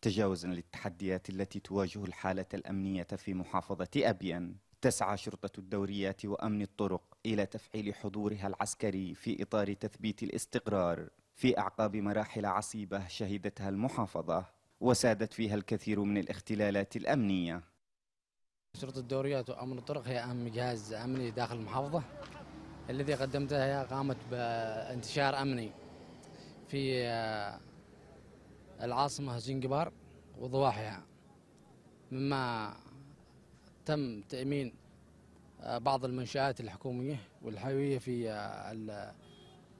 تجاوزا للتحديات التي تواجه الحالة الأمنية في محافظة أبيان تسعى شرطة الدوريات وأمن الطرق إلى تفعيل حضورها العسكري في إطار تثبيت الاستقرار في أعقاب مراحل عصيبة شهدتها المحافظة وسادت فيها الكثير من الاختلالات الأمنية شرطة الدوريات وأمن الطرق هي أهم جهاز أمني داخل المحافظة الذي قدمته هي قامت بانتشار أمني في آه، العاصمة زنجبار وضواحيها مما تم تأمين آه، بعض المنشآت الحكومية والحيوية في آه،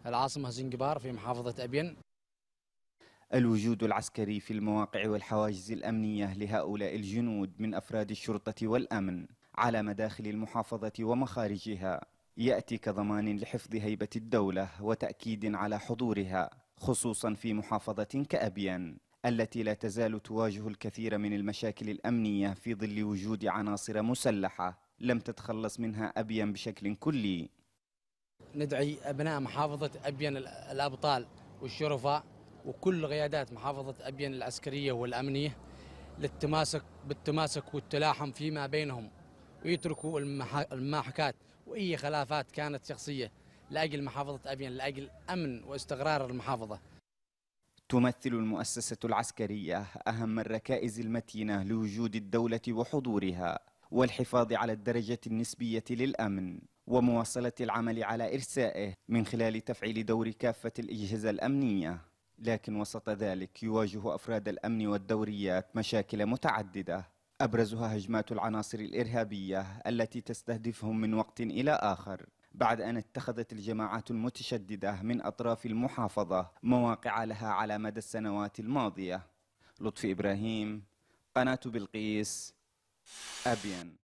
العاصمة زنجبار في محافظة أبين الوجود العسكري في المواقع والحواجز الأمنية لهؤلاء الجنود من أفراد الشرطة والأمن على مداخل المحافظة ومخارجها يأتي كضمان لحفظ هيبة الدولة وتأكيد على حضورها خصوصا في محافظة كأبيان التي لا تزال تواجه الكثير من المشاكل الأمنية في ظل وجود عناصر مسلحة لم تتخلص منها أبيان بشكل كلي ندعي أبناء محافظة أبيان الأبطال والشرفاء وكل قيادات محافظة أبيان العسكرية والأمنية للتماسك بالتماسك والتلاحم فيما بينهم ويتركوا المحاكات وأي خلافات كانت شخصية لاجل محافظه ابين لاجل امن واستقرار المحافظه. تمثل المؤسسه العسكريه اهم الركائز المتينه لوجود الدوله وحضورها والحفاظ على الدرجه النسبيه للامن ومواصله العمل على ارسائه من خلال تفعيل دور كافه الاجهزه الامنيه لكن وسط ذلك يواجه افراد الامن والدوريات مشاكل متعدده ابرزها هجمات العناصر الارهابيه التي تستهدفهم من وقت الى اخر بعد أن اتخذت الجماعات المتشددة من أطراف المحافظة مواقع لها على مدى السنوات الماضية لطفي إبراهيم قناة بلقيس أبيان